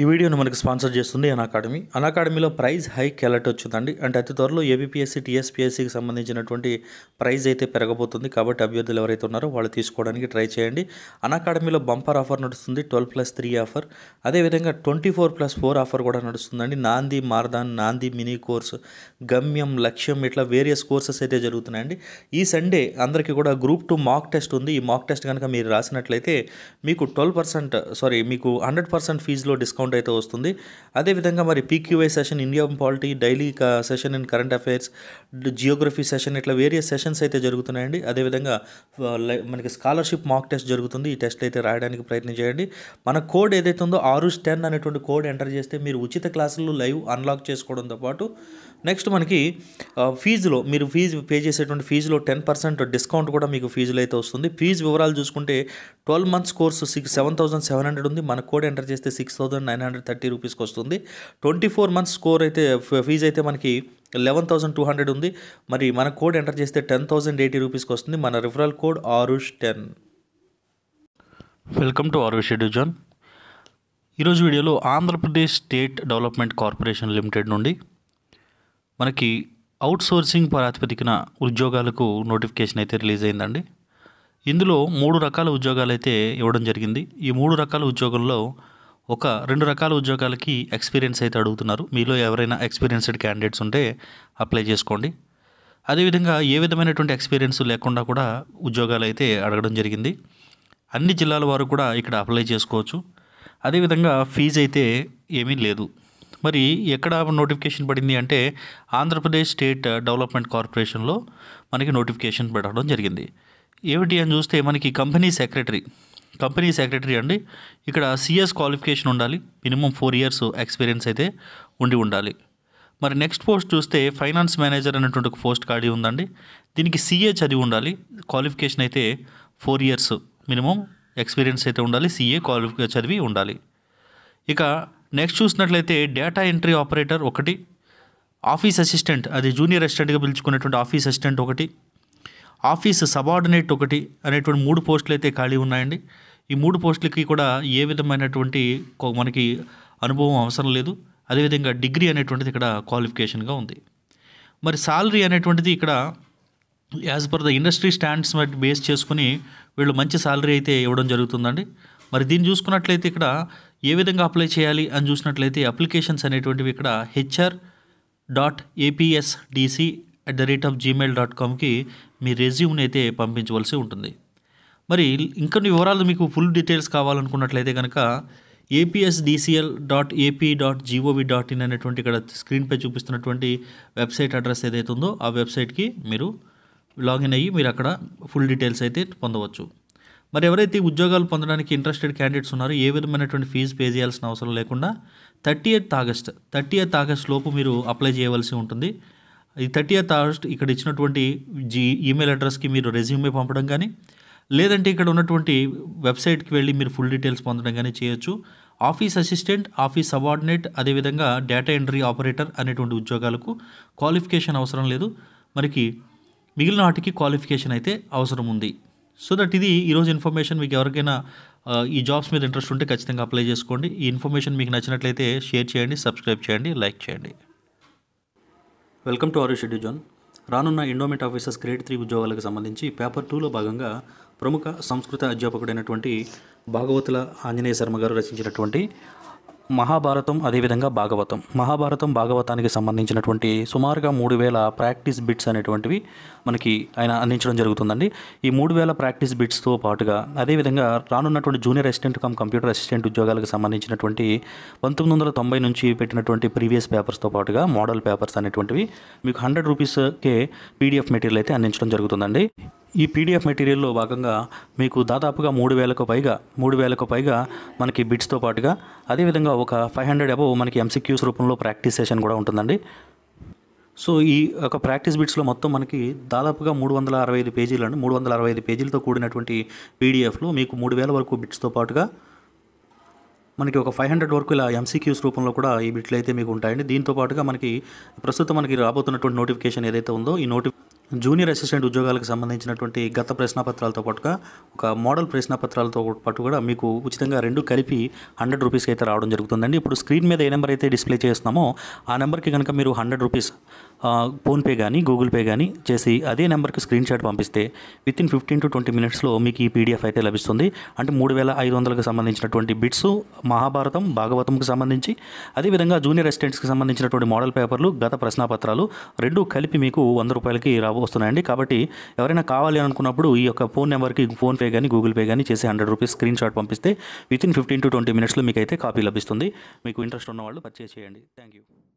ఈ వీడియోను మనకు స్పాన్సర్ చేస్తుంది అన్ అకాడమీ అన్ అకాడమీలో ప్రైజ్ హైక్ ఎలర్ట్ వచ్చిందండి అంటే అతి త్వరలో ఏబిపిఎస్సి టీఎస్పిఎస్సికి సంబంధించినటువంటి ప్రైజ్ అయితే పెరగబోతుంది కాబట్టి అభ్యర్థులు ఎవరైతే ఉన్నారో వాళ్ళు తీసుకోవడానికి ట్రై చేయండి అన్ అకాడమీలో బంపర్ ఆఫర్ నడుస్తుంది ట్వెల్వ్ ప్లస్ త్రీ ఆఫర్ అదేవిధంగా twenty four plus four offer కూడా నడుస్తుందండి నాంది మార్దాన్ నాంది మినీ కోర్స్ గమ్యం లక్ష్యం ఇట్లా వేరియస్ కోర్సెస్ అయితే జరుగుతున్నాయండి ఈ సండే అందరికీ కూడా గ్రూప్ టూ మాక్ టెస్ట్ ఉంది ఈ మాక్ టెస్ట్ కనుక మీరు రాసినట్లయితే మీకు ట్వెల్వ్ పర్సెంట్ సారీ మీకు హండ్రెడ్ పర్సెంట్ ఫీజులో డిస్కౌంట్ అమౌంట్ అయితే వస్తుంది అదేవిధంగా మరి PQI session India polity daily session in current affairs geography session ఇట్లా వేరియస్ సెషన్స్ అయితే జరుగుతున్నాయండి అదేవిధంగా మనకి స్కాలర్షిప్ మాక్ టెస్ట్ జరుగుతుంది ఈ టెస్ట్ అయితే రాయడానికి ప్రయత్నం చేయండి మన కోడ్ ఏదైతే ఉందో ఆరుస్ టెన్ అనేటువంటి కోడ్ ఎంటర్ చేస్తే మీరు ఉచిత క్లాసులు లైవ్ అన్లాక్ చేసుకోవడంతో పాటు నెక్స్ట్ మనకి ఫీజులో మీరు ఫీజు పే చేసేటువంటి ఫీజులో టెన్ పర్సెంట్ డిస్కౌంట్ కూడా మీకు ఫీజులో అయితే వస్తుంది ఫీజు వివరాలు చూసుకుంటే twelve months course six seven thousand seven hundred ఉంది మన కోడ్ ఎంటర్ చేస్తే six thousand nine nine hundred thirty రూపీస్కి వస్తుంది ట్వంటీ ఫోర్ మంత్స్ స్కోర్ అయితే ఫీజు అయితే మనకి లెవెన్ థౌసండ్ టూ హండ్రెడ్ ఉంది మరి మన కోడ్ ఎంటర్ చేస్తే టెన్ థౌసండ్ ఎయిటీ రూపీస్కి వస్తుంది మన referral code Aarush ten welcome to Aarush education ఈరోజు వీడియోలో Andhra Pradesh state development corporation limited నుండి మనకి అవుట్సోర్సింగ్ ప్రాతిపదికన ఉద్యోగాలకు నోటిఫికేషన్ అయితే రిలీజ్ అయిందండి ఇందులో మూడు రకాల ఉద్యోగాలు అయితే ఇవ్వడం జరిగింది ఈ మూడు రకాల ఉద్యోగంలో ఒక రెండు రకాల ఉద్యోగాలకి ఎక్స్పీరియన్స్ అయితే అడుగుతున్నారు మీలో ఎవరైనా ఎక్స్పీరియన్స్డ్ క్యాండిడేట్స్ ఉంటే అప్లై చేసుకోండి అదేవిధంగా ఏ విధమైనటువంటి ఎక్స్పీరియన్స్ లేకుండా కూడా ఉద్యోగాలు అయితే అడగడం జరిగింది అన్ని జిల్లాల వారు కూడా ఇక్కడ అప్లై చేసుకోవచ్చు అదేవిధంగా ఫీజు అయితే ఏమీ లేదు మరి ఎక్కడ నోటిఫికేషన్ పడింది అంటే ఆంధ్రప్రదేశ్ స్టేట్ డెవలప్మెంట్ కార్పొరేషన్లో మనకి నోటిఫికేషన్ పెట్టడం జరిగింది ఏమిటి అని చూస్తే మనకి కంపెనీ సెక్రటరీ కంపెనీ సెక్రటరీ అండి ఇక్కడ సిఎస్ క్వాలిఫికేషన్ ఉండాలి మినిమం ఫోర్ ఇయర్స్ ఎక్స్పీరియన్స్ అయితే ఉండి ఉండాలి మరి నెక్స్ట్ పోస్ట్ చూస్తే ఫైనాన్స్ మేనేజర్ అనేటువంటి ఒక పోస్ట్ ఖాళీ ఉందండి దీనికి సీఏ చదివి ఉండాలి క్వాలిఫికేషన్ అయితే ఫోర్ ఇయర్స్ మినిమం ఎక్స్పీరియన్స్ అయితే ఉండాలి సీఏ క్వాలిఫి చదివి ఉండాలి ఇక నెక్స్ట్ చూసినట్లయితే డేటా ఎంట్రీ ఆపరేటర్ ఒకటి ఆఫీస్ అసిస్టెంట్ అది జూనియర్ అసిస్టెంట్గా పిలుచుకునేటువంటి ఆఫీస్ అసిస్టెంట్ ఒకటి ఆఫీస్ సబార్డినేట్ ఒకటి అనేటువంటి మూడు పోస్టులు అయితే ఖాళీ ఉన్నాయండి ఈ మూడు పోస్టులకి కూడా ఏ విధమైనటువంటి మనకి అనుభవం అవసరం లేదు అదేవిధంగా డిగ్రీ అనేటువంటిది ఇక్కడ క్వాలిఫికేషన్గా ఉంది మరి శాలరీ అనేటువంటిది ఇక్కడ as per the industry standards బట్టి బేస్ చేసుకుని వీళ్ళు మంచి శాలరీ అయితే ఇవ్వడం జరుగుతుందండి మరి దీన్ని చూసుకున్నట్లయితే ఇక్కడ ఏ విధంగా అప్లై చేయాలి అని చూసినట్లయితే అప్లికేషన్స్ అనేటువంటివి ఇక్కడ HR dot APSDC at the rate of Gmail dot కామ్కి మీ రెజ్యూమ్ని అయితే పంపించవలసి ఉంటుంది మరి ఇంకొన్ని వివరాలు మీకు ఫుల్ డీటెయిల్స్ కావాలనుకున్నట్లయితే కనుక APSDCL dot AP dot GOV dot in అనేటువంటి ఇక్కడ స్క్రీన్పై చూపిస్తున్నటువంటి వెబ్సైట్ అడ్రస్ ఏదైతే ఉందో ఆ వెబ్సైట్కి మీరు లాగిన్ అయ్యి మీరు అక్కడ ఫుల్ డీటెయిల్స్ అయితే పొందవచ్చు మరి ఎవరైతే ఉద్యోగాలు పొందడానికి ఇంట్రెస్టెడ్ క్యాండిడేట్స్ ఉన్నారో ఏ విధమైనటువంటి ఫీజు పే చేయాల్సిన అవసరం లేకుండా thirty eighth August thirty eighth August లోపు మీరు అప్లై చేయవలసి ఉంటుంది ఈ థర్టీ ఎయిత్ ఆగస్ట్ ఇక్కడ ఇచ్చినటువంటి జీ ఈమెయిల్ అడ్రస్కి మీరు రెజ్యూమే పంపడం కానీ లేదంటే ఇక్కడ ఉన్నటువంటి వెబ్సైట్కి వెళ్ళి మీరు ఫుల్ డీటెయిల్స్ పొందడం కానీ చేయొచ్చు ఆఫీస్ అసిస్టెంట్ ఆఫీస్ సబార్డినేట్ అదేవిధంగా డేటా ఎంట్రీ ఆపరేటర్ అనేటువంటి ఉద్యోగాలకు క్వాలిఫికేషన్ అవసరం లేదు మనకి మిగిలిన వాటికి క్వాలిఫికేషన్ అయితే అవసరం ఉంది సో దట్ ఇది ఈరోజు ఇన్ఫర్మేషన్ మీకు ఎవరికైనా ఈ జాబ్స్ మీద ఇంట్రెస్ట్ ఉంటే ఖచ్చితంగా అప్లై చేసుకోండి ఈ ఇన్ఫర్మేషన్ మీకు నచ్చినట్లయితే షేర్ చేయండి సబ్స్క్రైబ్ చేయండి లైక్ చేయండి వెల్కమ్ టు అవర్ షెడ్యూ జోన్ రానున్న ఇండోమెంట్ ఆఫీసర్స్ గ్రేడ్ త్రీ ఉద్యోగాలకు సంబంధించి పేపర్ టూలో భాగంగా ప్రముఖ సంస్కృత అధ్యాపకుడైనటువంటి భాగవతుల ఆంజనేయ శర్మ గారు రచించినటువంటి మహాభారతం అదేవిధంగా భాగవతం మహాభారతం భాగవతానికి సంబంధించినటువంటి సుమారుగా మూడు వేల ప్రాక్టీస్ బిట్స్ అనేటువంటివి మనకి ఆయన అందించడం జరుగుతుందండి ఈ మూడు వేల ప్రాక్టీస్ బిట్స్తో పాటుగా అదేవిధంగా రానున్నటువంటి junior assistant cum computer assistant ఉద్యోగాలకు సంబంధించినటువంటి పంతొమ్మిది వందల తొంభై నుంచి పెట్టినటువంటి ప్రీవియస్ పేపర్స్తో పాటుగా మోడల్ పేపర్స్ అనేటువంటివి మీకు హండ్రెడ్ రూపీస్కే పీడిఎఫ్ మెటీరియల్ అయితే అందించడం జరుగుతుందండి ఈ పీడిఎఫ్ మెటీరియల్లో భాగంగా మీకు దాదాపుగా మూడు వేలకు పైగా మూడు వేలకు పైగా మనకి బిట్స్తో పాటుగా అదేవిధంగా ఒక ఫైవ్ హండ్రెడ్ అబవ్ మనకి ఎంసీక్యూస్ రూపంలో ప్రాక్టీస్ సెషన్ కూడా ఉంటుందండి సో ఈ ఒక ప్రాక్టీస్ బిట్స్లో మొత్తం మనకి దాదాపుగా మూడు వందల అరవై ఐదు పేజీలు అండి మూడు వందల అరవై ఐదు పేజీలతో కూడినటువంటి పీడిఎఫ్లో మీకు మూడు వేల వరకు బిట్స్తో పాటుగా మనకి ఒక ఫైవ్ హండ్రెడ్ వరకు ఇలా ఎంసీక్యూస్ రూపంలో కూడా ఈ బిట్లు అయితే మీకు ఉంటాయండి దీంతో పాటుగా మనకి ప్రస్తుతం మనకి రాబోతున్నటువంటి నోటిఫికేషన్ ఏదైతే ఉందో ఈ నోటిఫి జూనియర్ అసిస్టెంట్ ఉద్యోగాలకు సంబంధించినటువంటి గత పత్రాలతో పాటుగా ఒక మోడల్ పత్రాలతో పాటు కూడా మీకు ఉచితంగా రెండు కలిపి హండ్రెడ్ రూపీస్కి అయితే రావడం జరుగుతుందండి ఇప్పుడు స్క్రీన్ మీద ఏ నెంబర్ అయితే డిస్ప్లే చేస్తున్నామో ఆ నెంబర్కి కనుక మీరు హండ్రెడ్ రూపీస్ ఫోన్పే కానీ గూగుల్ పే కానీ చేసి అదే నెంబర్కి స్క్రీన్ షాట్ పంపిస్తే within fifteen to twenty మినిట్స్లో మీకు ఈ పీడిఎఫ్ అయితే లభిస్తుంది అంటే మూడు వేల ఐదు వందలకు సంబంధించినటువంటి బిట్స్ మహాభారతం భాగవతంకు సంబంధించి అదేవిధంగా జూనియర్ అసిస్టెంట్స్కి సంబంధించినటువంటి మోడల్ పేపర్లు గత ప్రశ్నాపత్రాలు రెండు కలిపి మీకు వంద రూపాయలకి రావు వస్తున్నాయండి కాబట్టి ఎవరైనా కావాలి అనుకున్నప్పుడు ఈ యొక్క ఫోన్ నెంబర్కి ఫోన్పే కానీ గూగుల్ పే కానీ చేసి హండ్రెడ్ రూపీస్ స్క్రీన్ షాట్ పంపిస్తే వితిన్ ఫిఫ్టీన్ టు ట్వంటీ మినిట్స్లో మీకు అయితే కాపీ లభిస్తుంది మీకు ఇంట్రెస్ట్ ఉన్న వాళ్ళు పర్చేస్ చేయండి థ్యాంక్ యూ